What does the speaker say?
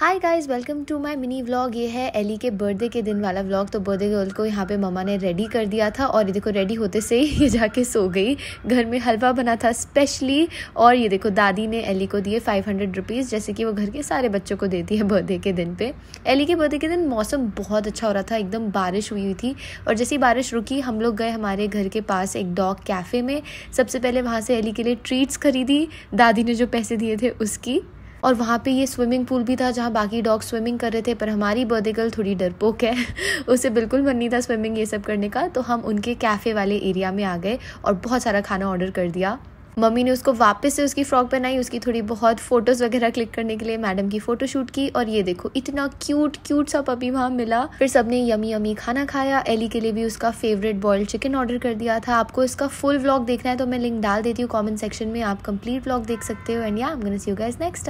hi guys welcome to my mini vlog ये है Eli के बर्थडे के दिन वाला व्लॉग तो बर्थडे गर्ल को यहाँ पे मम्मा ने रेडी कर दिया था और ये देखो रेडी होते से ही ये जाके सो गई घर में हलवा बना था स्पेशली और ये देखो दादी ने एली को दिए 500 हंड्रेड रुपीज़ जैसे कि वो घर के सारे बच्चों को देती है बर्थडे के दिन पर एली के बर्थडे के दिन मौसम बहुत अच्छा हो रहा था एकदम बारिश हुई हुई थी और जैसी बारिश रुकी हम लोग गए हमारे घर के पास एक डॉग कैफ़े में सबसे पहले वहाँ से एली के लिए ट्रीट्स खरीदी दादी ने जो पैसे दिए थे उसकी और वहाँ पे ये स्विमिंग पूल भी था जहाँ बाकी डॉग स्विमिंग कर रहे थे पर हमारी बर्थडे गर्ल थोड़ी डरपोक है उसे बिल्कुल मन नहीं था स्विमिंग ये सब करने का तो हम उनके कैफ़े वाले एरिया में आ गए और बहुत सारा खाना ऑर्डर कर दिया मम्मी ने उसको वापस से उसकी फ्रॉक पहनाई उसकी थोड़ी बहुत फ़ोटोज़ वगैरह क्लिक करने के लिए मैडम की फोटो शूट की और ये देखो इतना क्यूट क्यूट सा पपी वहाँ मिला फिर सबने यमी यमी खाना खाया एली के लिए भी उसका फेवरेट बॉयल्ड चिकन ऑर्डर कर दिया था आपको इसका फुल व्लॉग देखना है तो मैं लिंक डाल देती हूँ कॉमेंट सेक्शन में आप कंप्लीट ब्लॉग देख सकते हो and yeah I am gonna see you guys next